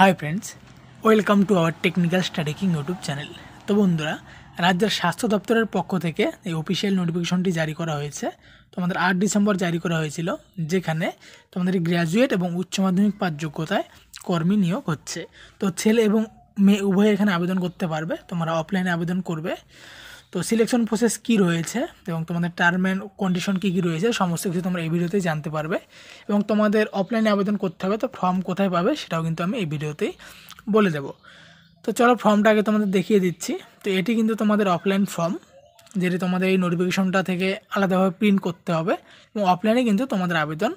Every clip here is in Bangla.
high friends welcome to our technical study king YouTube channel তো বন্ধুরা রাজ্যের স্বাস্থ্য দপ্তরের পক্ষ থেকে এই অফিসিয়াল নোটিফিকেশনটি জারি করা হয়েছে তোমাদের আট ডিসেম্বর জারি করা হয়েছিল যেখানে তোমাদের গ্র্যাজুয়েট এবং উচ্চ মাধ্যমিক পাঠ যোগ্যতায় কর্মী নিয়োগ হচ্ছে তো ছেলে এবং মেয়ে উভয় এখানে আবেদন করতে পারবে তোমরা অফলাইনে আবেদন করবে তো সিলেকশন প্রসেস কি রয়েছে এবং তোমাদের টার্ম অ্যান্ড কন্ডিশন কী কী রয়েছে সমস্ত কিছু তোমরা এই ভিডিওতেই জানতে পারবে এবং তোমাদের অফলাইনে আবেদন করতে হবে তো ফর্ম কোথায় পাবে সেটাও কিন্তু আমি এই ভিডিওতেই বলে দেব তো চলো ফর্মটা আগে তোমাদের দেখিয়ে দিচ্ছি তো এটি কিন্তু তোমাদের অফলাইন ফর্ম যেটি তোমাদের এই নোটিফিকেশনটা থেকে আলাদাভাবে প্রিন্ট করতে হবে এবং অফলাইনে কিন্তু তোমাদের আবেদন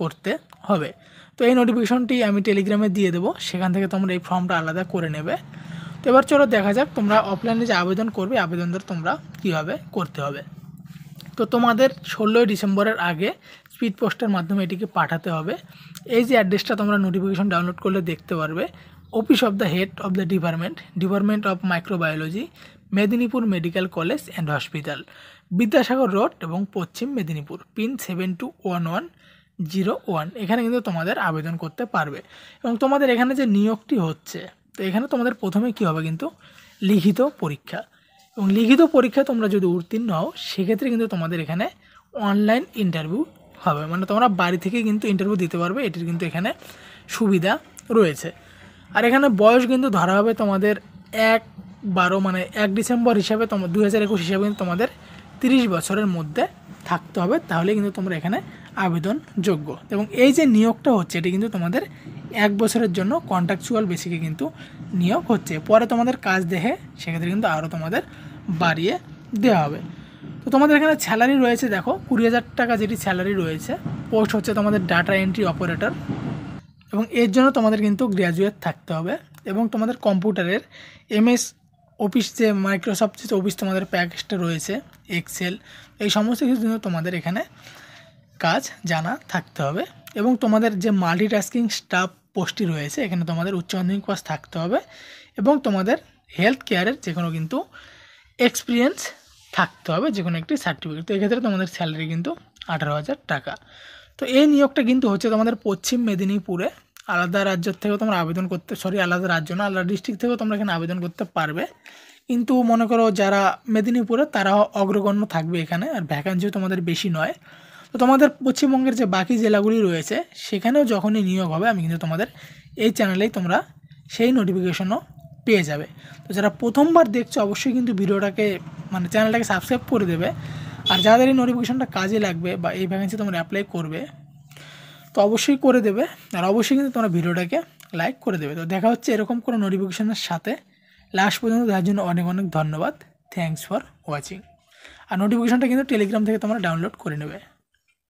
করতে হবে তো এই নোটিফিকেশনটি আমি টেলিগ্রামে দিয়ে দেবো সেখান থেকে তোমরা এই ফর্মটা আলাদা করে নেবে তো এবার চলো দেখা যাক তোমরা অফলাইনে যে আবেদন করবে আবেদন আবেদনটা তোমরা কীভাবে করতে হবে তো তোমাদের ষোলোই ডিসেম্বরের আগে স্পিড পোস্টের মাধ্যমে এটিকে পাঠাতে হবে এই যে অ্যাড্রেসটা তোমরা নোটিফিকেশন ডাউনলোড করলে দেখতে পারবে office of the head of the department department of microbiology Medinipur medical college and hospital Vidyasagar road এবং পশ্চিম Medinipur pin seven two one one zero one এখানে কিন্তু তোমাদের আবেদন করতে পারবে এবং তোমাদের এখানে যে নিয়োগটি হচ্ছে তো এখানে তোমাদের প্রথমে কি হবে কিন্তু লিখিত পরীক্ষা এবং লিখিত পরীক্ষা তোমরা যদি উত্তীর্ণ হও সেক্ষেত্রে কিন্তু তোমাদের এখানে অনলাইন ইন্টারভিউ হবে মানে তোমরা বাড়ি থেকে কিন্তু ইন্টারভিউ দিতে পারবে এটির কিন্তু এখানে সুবিধা রয়েছে আর এখানে বয়স কিন্তু ধরা হবে তোমাদের এক বারো মানে এক ডিসেম্বর হিসাবে তোমার দু হাজার একুশ হিসাবে কিন্তু তোমাদের তিরিশ বছরের মধ্যে থাকতে হবে তাহলে কিন্তু তোমরা এখানে আবেদন যোগ্য এবং এই যে নিয়োগটা হচ্ছে এটি কিন্তু তোমাদের এক বছরের জন্য কন্ট্রাকচুয়াল বেসিকে কিন্তু নিয়োগ হচ্ছে পরে তোমাদের কাজ দেখে সেক্ষেত্রে কিন্তু আরও তোমাদের বাড়িয়ে দেওয়া হবে তো তোমাদের এখানে স্যালারি রয়েছে দেখো কুড়ি হাজার টাকা যেটি স্যালারি রয়েছে পোস্ট হচ্ছে তোমাদের ডাটা এন্ট্রি অপারেটর এবং এর জন্য তোমাদের কিন্তু গ্র্যাজুয়েট থাকতে হবে এবং তোমাদের কম্পিউটারের এমএস অফিস যে মাইক্রোসফট যে অফিস তোমাদের প্যাকেজটা রয়েছে এক্সেল এই সমস্ত কিছু কিন্তু তোমাদের এখানে কাজ জানা থাকতে হবে এবং তোমাদের যে মাল্টিটাস্কিং স্টাফ পোস্টটি রয়েছে এখানে তোমাদের উচ্চ মাধ্যমিক পাস থাকতে হবে এবং তোমাদের হেলথ কেয়ারের যে কোনো কিন্তু এক্সপিরিয়েন্স থাকতে হবে যে কোনো একটি সার্টিফিকেট তো এক্ষেত্রে তোমাদের স্যালারি কিন্তু আঠারো হাজার টাকা তো এই নিয়োগটা কিন্তু হচ্ছে তোমাদের পশ্চিম মেদিনীপুরে আলাদা রাজ্য থেকেও তোমরা আবেদন করতে সরি আলাদা রাজ্য না আলাদা ডিস্ট্রিক্ট থেকেও তোমরা এখানে আবেদন করতে পারবে কিন্তু মনে করো যারা মেদিনীপুরে তারা অগ্রগণ্য থাকবে এখানে আর ভ্যাকান্সিও তোমাদের বেশি নয় তো তোমাদের পশ্চিমবঙ্গের যে বাকি জেলাগুলি রয়েছে সেখানেও যখনই নিয়োগ হবে আমি কিন্তু তোমাদের এই চ্যানেলেই তোমরা সেই নোটিফিকেশনও পেয়ে যাবে তো যারা প্রথমবার দেখছো অবশ্যই কিন্তু ভিডিওটাকে মানে চ্যানেলটাকে সাবস্ক্রাইব করে দেবে আর যাদের এই নোটিফিকেশনটা কাজে লাগবে বা এই ভ্যাকেন্সি তোমরা অ্যাপ্লাই করবে তো অবশ্যই করে দেবে আর অবশ্যই কিন্তু তোমরা ভিডিওটাকে লাইক করে দেবে তো দেখা হচ্ছে এরকম কোনো নোটিফিকেশনের সাথে লাস্ট পর্যন্ত দেখার জন্য অনেক অনেক ধন্যবাদ থ্যাংকস ফর ওয়াচিং আর নোটিফিকেশনটা কিন্তু টেলিগ্রাম থেকে তোমরা ডাউনলোড করে নেবে